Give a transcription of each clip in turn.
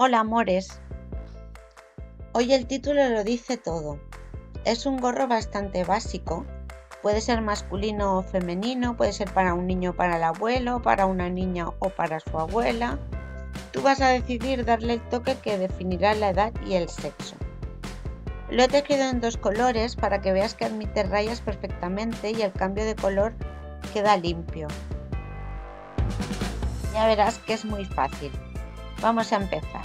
Hola amores. Hoy el título lo dice todo. Es un gorro bastante básico. Puede ser masculino o femenino, puede ser para un niño, para el abuelo, para una niña o para su abuela. Tú vas a decidir darle el toque que definirá la edad y el sexo. Lo he tejido en dos colores para que veas que admite rayas perfectamente y el cambio de color queda limpio. Ya verás que es muy fácil. Vamos a empezar.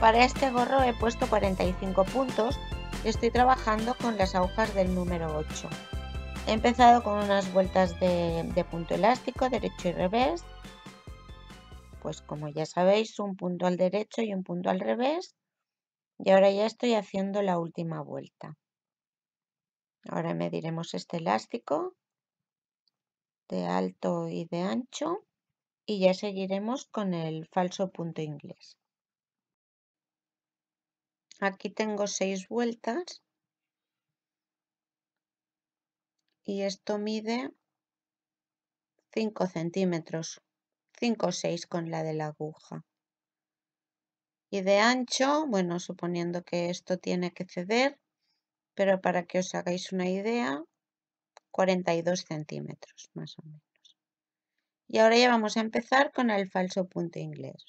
Para este gorro he puesto 45 puntos y estoy trabajando con las agujas del número 8. He empezado con unas vueltas de, de punto elástico, derecho y revés. Pues como ya sabéis, un punto al derecho y un punto al revés. Y ahora ya estoy haciendo la última vuelta. Ahora mediremos este elástico de alto y de ancho y ya seguiremos con el falso punto inglés. Aquí tengo seis vueltas y esto mide 5 centímetros, 5 o 6 con la de la aguja. Y de ancho, bueno, suponiendo que esto tiene que ceder, pero para que os hagáis una idea, 42 centímetros más o menos. Y ahora ya vamos a empezar con el falso punto inglés.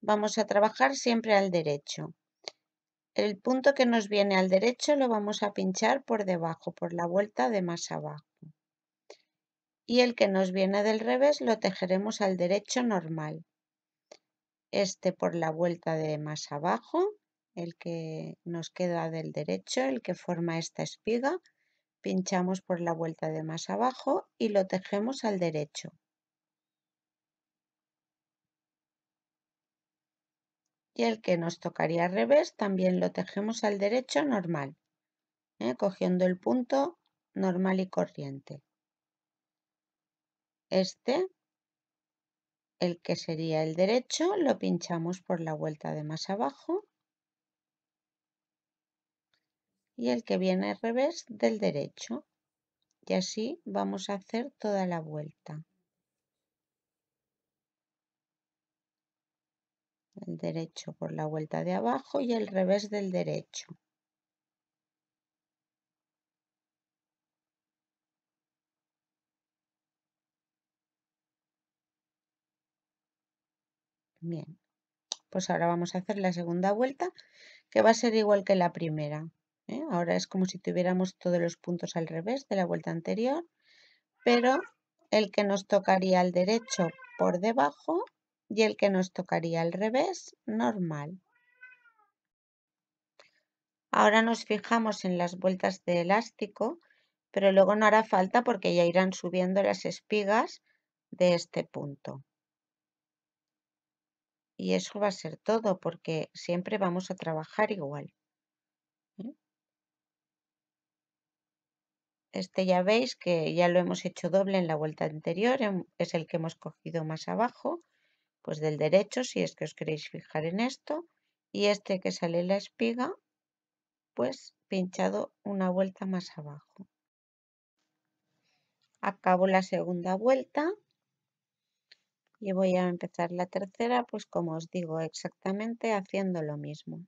Vamos a trabajar siempre al derecho. El punto que nos viene al derecho lo vamos a pinchar por debajo, por la vuelta de más abajo. Y el que nos viene del revés lo tejeremos al derecho normal. Este por la vuelta de más abajo, el que nos queda del derecho, el que forma esta espiga pinchamos por la vuelta de más abajo y lo tejemos al derecho. Y el que nos tocaría al revés también lo tejemos al derecho normal, ¿eh? cogiendo el punto normal y corriente. Este, el que sería el derecho, lo pinchamos por la vuelta de más abajo y el que viene al revés del derecho. Y así vamos a hacer toda la vuelta. El derecho por la vuelta de abajo y el revés del derecho. Bien, pues ahora vamos a hacer la segunda vuelta que va a ser igual que la primera. ¿eh? Ahora es como si tuviéramos todos los puntos al revés de la vuelta anterior, pero el que nos tocaría al derecho por debajo y el que nos tocaría al revés normal. Ahora nos fijamos en las vueltas de elástico, pero luego no hará falta porque ya irán subiendo las espigas de este punto. Y eso va a ser todo porque siempre vamos a trabajar igual. Este ya veis que ya lo hemos hecho doble en la vuelta anterior, em, es el que hemos cogido más abajo, pues del derecho, si es que os queréis fijar en esto. Y este que sale la espiga, pues pinchado una vuelta más abajo. Acabo la segunda vuelta y voy a empezar la tercera, pues como os digo, exactamente haciendo lo mismo.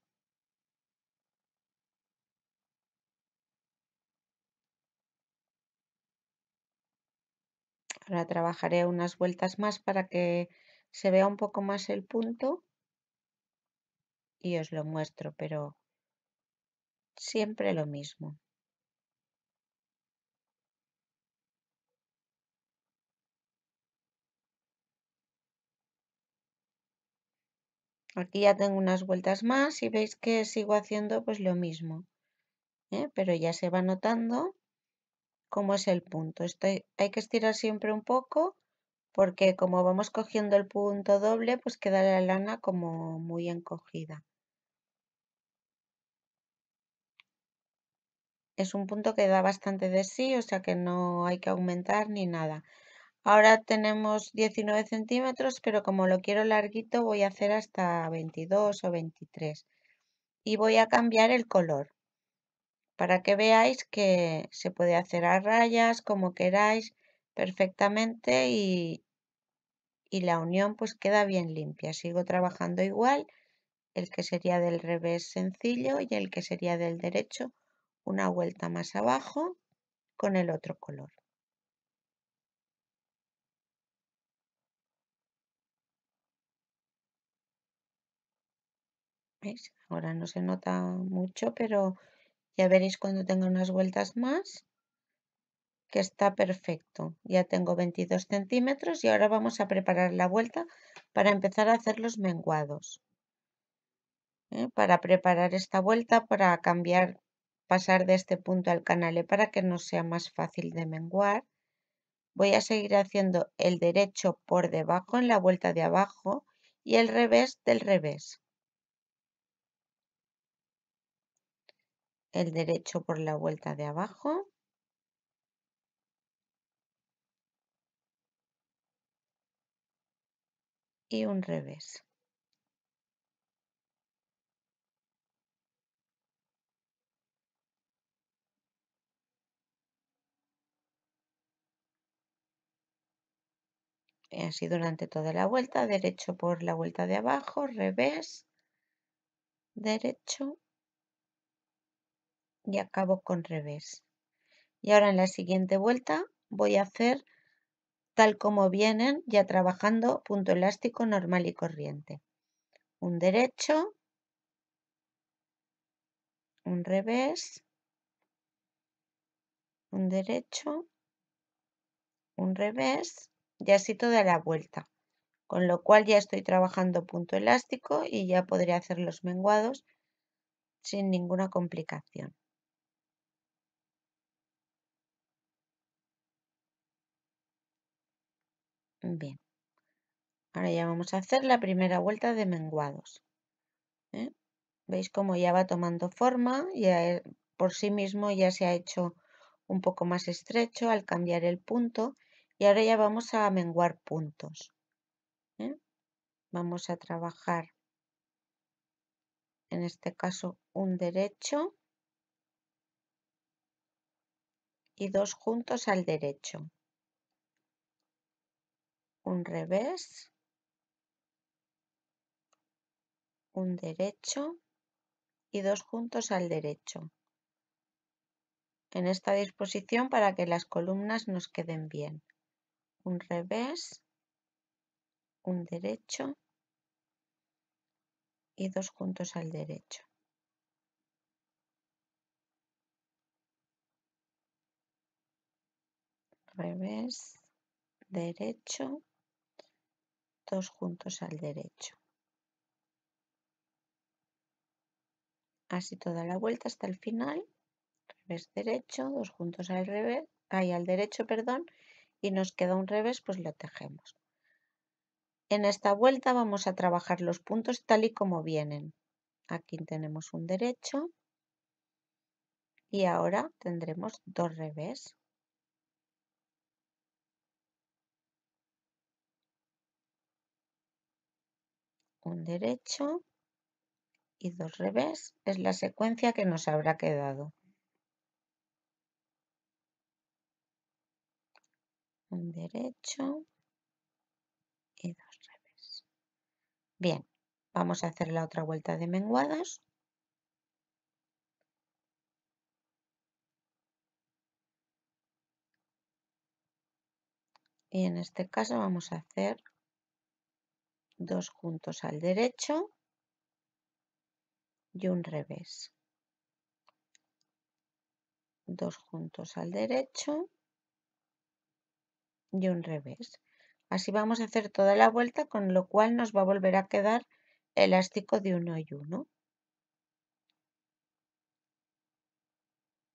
Ahora trabajaré unas vueltas más para que se vea un poco más el punto y os lo muestro, pero siempre lo mismo. Aquí ya tengo unas vueltas más y veis que sigo haciendo pues lo mismo, ¿eh? pero ya se va notando cómo es el punto. Estoy, hay que estirar siempre un poco porque como vamos cogiendo el punto doble, pues queda la lana como muy encogida. Es un punto que da bastante de sí, o sea que no hay que aumentar ni nada. Ahora tenemos 19 centímetros, pero como lo quiero larguito voy a hacer hasta 22 o 23. Y voy a cambiar el color para que veáis que se puede hacer a rayas como queráis perfectamente y, la unión pues queda bien limpia. Sigo trabajando igual, el que sería del revés sencillo y el que sería del derecho una vuelta más abajo con el otro color. ¿Veis? Ahora no se nota mucho, pero ya veréis cuando tenga unas vueltas más que está perfecto. Ya tengo 22 centímetros y ahora vamos a preparar la vuelta para empezar a hacer los menguados. ¿eh? Para preparar esta vuelta, para cambiar, pasar de este punto al canale para que nos sea más fácil de menguar. Voy a seguir haciendo el derecho por debajo en la vuelta de abajo y el revés del revés. el derecho por la vuelta de abajo. Y un revés. Y así durante toda la vuelta, derecho por la vuelta de abajo, revés, derecho, y acabo con revés. Y ahora en la siguiente vuelta voy a hacer tal como vienen, ya trabajando punto elástico normal y corriente. Un derecho, un revés, un derecho, un revés y así toda la vuelta. Con lo cual ya estoy trabajando punto elástico y ya podría hacer los menguados sin ninguna complicación. Bien. Ahora ya vamos a hacer la primera vuelta de menguados. ¿eh? ¿Veis cómo ya va tomando forma? Ya eh, por sí mismo ya se ha hecho un poco más estrecho al cambiar el punto. Y ahora ya vamos a menguar puntos. ¿eh? Vamos a trabajar, en este caso, un derecho y dos juntos al derecho un revés, un derecho y dos juntos al derecho. En esta disposición para que las columnas nos queden bien. Un revés, un derecho y dos juntos al derecho. Revés, derecho dos juntos al derecho. Así toda la vuelta hasta el final, revés derecho, dos juntos al revés, ahí al derecho, perdón, y nos queda un revés, pues lo tejemos. En esta vuelta vamos a trabajar los puntos tal y como vienen. Aquí tenemos un derecho y ahora tendremos dos revés. un derecho y dos revés es la secuencia que nos habrá quedado. Un derecho y dos revés. Bien, vamos a hacer la otra vuelta de menguados. Y en este caso vamos a hacer dos juntos al derecho y un revés. Dos juntos al derecho y un revés. Así vamos a hacer toda la vuelta, con lo cual nos va a volver a quedar elástico de uno y uno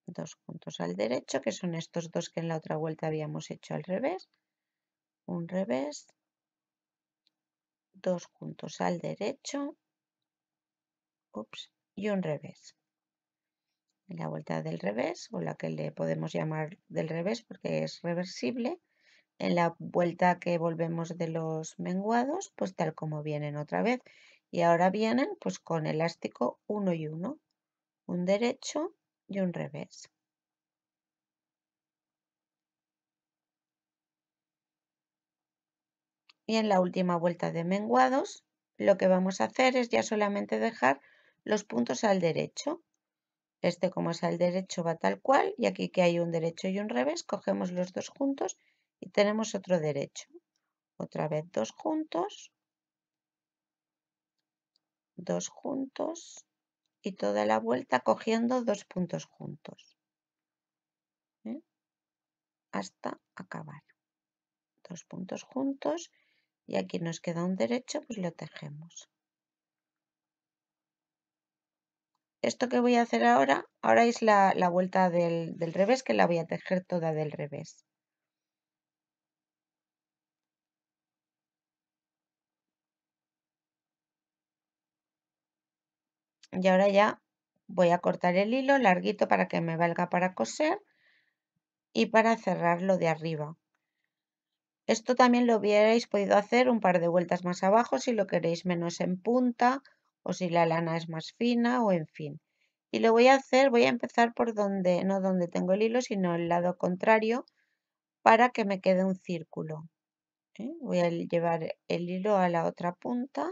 Dos juntos al derecho, que son estos dos que en la otra vuelta habíamos hecho al revés. Un revés dos juntos al derecho y un revés. en La vuelta del revés, o la que le podemos llamar del revés porque es reversible. En la vuelta que volvemos de los menguados, pues tal como vienen otra vez. Y ahora vienen pues con elástico uno y uno un derecho y un revés. Y en la última vuelta de menguados, lo que vamos a hacer es ya solamente dejar los puntos al derecho. Este como es al derecho va tal cual y aquí que hay un derecho y un revés, cogemos los dos juntos y tenemos otro derecho. Otra vez dos juntos, dos juntos y toda la vuelta cogiendo dos puntos juntos. ¿Eh? Hasta acabar. Dos puntos juntos y aquí nos queda un derecho, pues lo tejemos. Esto que voy a hacer ahora, ahora es la, vuelta del, del revés, que la voy a tejer toda del revés. Y ahora ya voy a cortar el hilo larguito para que me valga para coser y para cerrarlo de arriba. Esto también lo hubierais podido hacer un par de vueltas más abajo si lo queréis menos en punta o si la lana es más fina o en fin. Y lo voy a hacer, voy a empezar por donde, no donde tengo el hilo, sino el lado contrario para que me quede un círculo. ¿eh? Voy a llevar el hilo a la otra punta,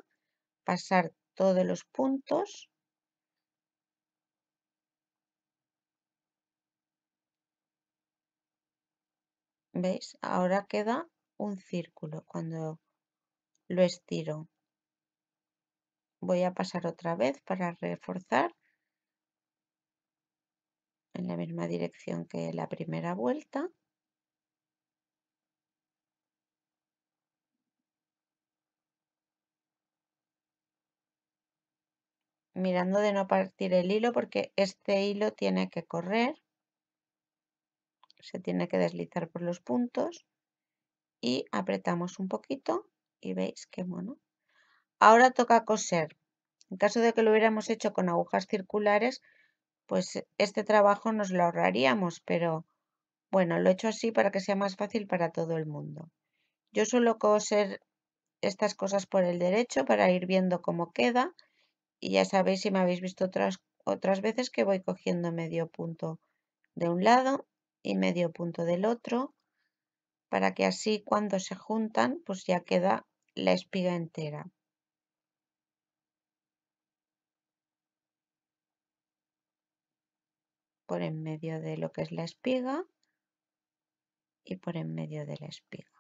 pasar todos los puntos. ¿Veis? Ahora queda un círculo cuando lo estiro. Voy a pasar otra vez para reforzar en la misma dirección que la primera vuelta. mirando de no partir el hilo porque este hilo tiene que correr, se tiene que deslizar por los puntos y apretamos un poquito y veis qué mono. Ahora toca coser. En caso de que lo hubiéramos hecho con agujas circulares, pues eh, este trabajo nos lo ahorraríamos, pero bueno, lo he hecho así para que sea más fácil para todo el mundo. Yo suelo coser estas cosas por el derecho para ir viendo cómo queda y ya sabéis si me habéis visto otras, otras veces que voy cogiendo medio punto de un lado y medio punto del otro para que así cuando se juntan pues ya queda la espiga entera. Por en medio de lo que es la espiga y por en medio de la espiga.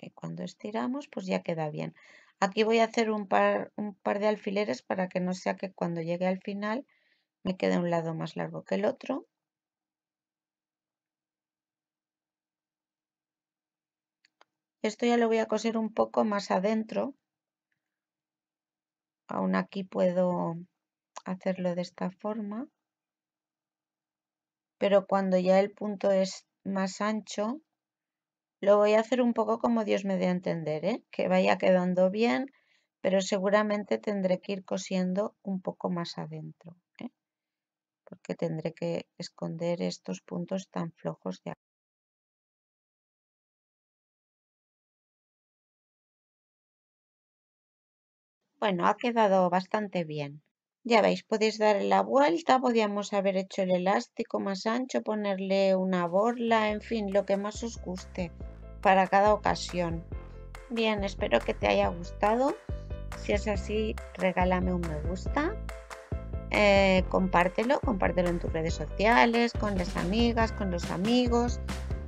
Y cuando estiramos pues ya queda bien. Aquí voy a hacer un par, de alfileres para que no sea que cuando llegue al final me quede un lado más largo que el otro. Esto ya lo voy a coser un poco más adentro. Aún aquí puedo hacerlo de esta forma. Pero cuando ya el punto es más ancho, lo voy a hacer un poco como Dios me dé a entender, ¿eh? que vaya quedando bien, pero seguramente tendré que ir cosiendo un poco más adentro, ¿eh? porque tendré que esconder estos puntos tan flojos de acá. Bueno, ha quedado bastante bien. Ya veis, podéis darle la vuelta, podíamos haber hecho el elástico más ancho, ponerle una borla, en fin, lo que más os guste para cada ocasión. Bien, espero que te haya gustado. Si es así, regálame un me gusta. Eh, compártelo, compártelo en tus redes sociales, con las amigas, con los amigos.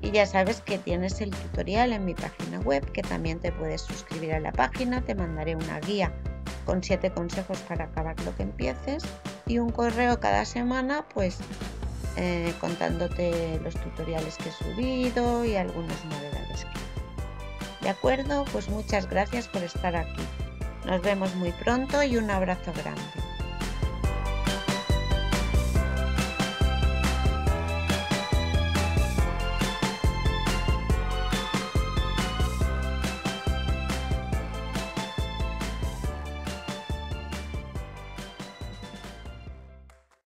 Y ya sabes que tienes el tutorial en mi página web, que también te puedes suscribir a la página, te mandaré una guía con siete consejos para acabar lo que empieces y un correo cada semana pues eh, contándote los tutoriales que he subido y algunas novedades que ¿De acuerdo? Pues muchas gracias por estar aquí. Nos vemos muy pronto y un abrazo grande.